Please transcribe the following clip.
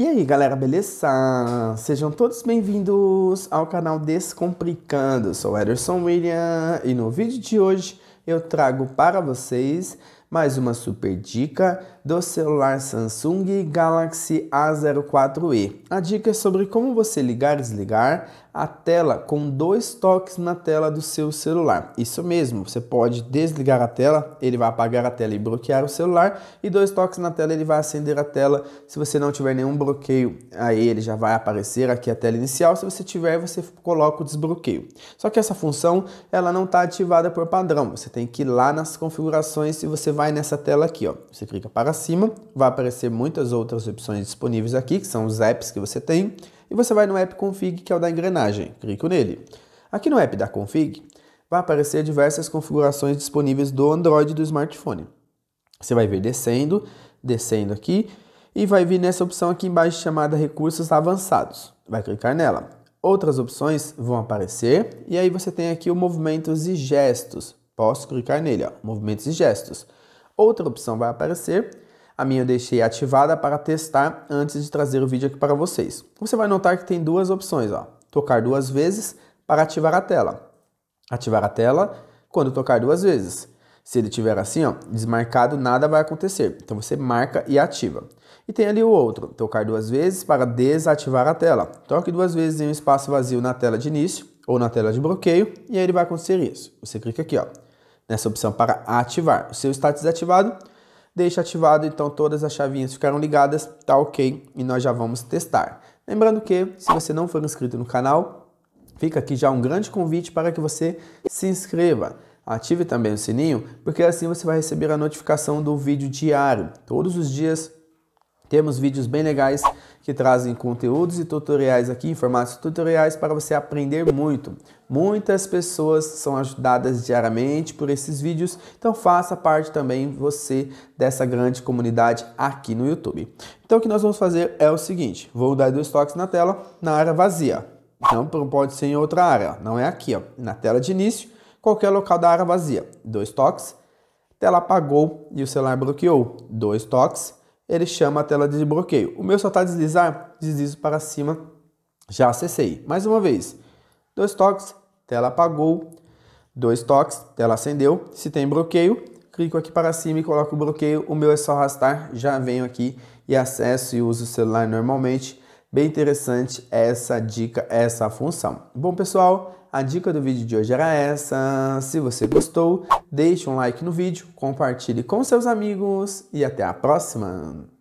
E aí, galera, beleza? Sejam todos bem-vindos ao canal Descomplicando. sou Ederson William e no vídeo de hoje eu trago para vocês mais uma super dica do celular Samsung Galaxy A04e. A dica é sobre como você ligar e desligar a tela com dois toques na tela do seu celular. Isso mesmo, você pode desligar a tela, ele vai apagar a tela e bloquear o celular, e dois toques na tela ele vai acender a tela. Se você não tiver nenhum bloqueio, aí ele já vai aparecer aqui a tela inicial. Se você tiver, você coloca o desbloqueio. Só que essa função, ela não está ativada por padrão. Você tem que ir lá nas configurações e você vai nessa tela aqui, ó. Você clica para cima, vai aparecer muitas outras opções disponíveis aqui, que são os apps que você tem, e você vai no app config, que é o da engrenagem, clico nele. Aqui no app da config, vai aparecer diversas configurações disponíveis do Android do smartphone. Você vai ver descendo, descendo aqui, e vai vir nessa opção aqui embaixo chamada recursos avançados. Vai clicar nela. Outras opções vão aparecer, e aí você tem aqui o movimentos e gestos. Posso clicar nele, ó, movimentos e gestos. Outra opção vai aparecer, a minha eu deixei ativada para testar antes de trazer o vídeo aqui para vocês. Você vai notar que tem duas opções, ó. Tocar duas vezes para ativar a tela. Ativar a tela quando tocar duas vezes. Se ele tiver assim, ó, desmarcado, nada vai acontecer. Então você marca e ativa. E tem ali o outro, tocar duas vezes para desativar a tela. Toque duas vezes em um espaço vazio na tela de início ou na tela de bloqueio e aí ele vai acontecer isso. Você clica aqui, ó, nessa opção para ativar. O seu está desativado, Deixa ativado, então todas as chavinhas ficaram ligadas, tá ok, e nós já vamos testar. Lembrando que, se você não for inscrito no canal, fica aqui já um grande convite para que você se inscreva. Ative também o sininho, porque assim você vai receber a notificação do vídeo diário. Todos os dias temos vídeos bem legais que trazem conteúdos e tutoriais aqui, em de tutoriais para você aprender muito. Muitas pessoas são ajudadas diariamente por esses vídeos, então faça parte também você dessa grande comunidade aqui no YouTube. Então o que nós vamos fazer é o seguinte, vou dar dois toques na tela na área vazia. Não pode ser em outra área, não é aqui, ó, na tela de início, qualquer local da área vazia. Dois toques, tela apagou e o celular bloqueou. Dois toques, ele chama a tela de desbloqueio. O meu só está a deslizar, ah, deslizo para cima, já acessei. Mais uma vez, dois toques, tela apagou, dois toques, tela acendeu. Se tem bloqueio, clico aqui para cima e coloco o bloqueio. O meu é só arrastar, já venho aqui e acesso e uso o celular normalmente. Bem interessante essa dica, essa função. Bom, pessoal, a dica do vídeo de hoje era essa. Se você gostou, deixe um like no vídeo, compartilhe com seus amigos e até a próxima!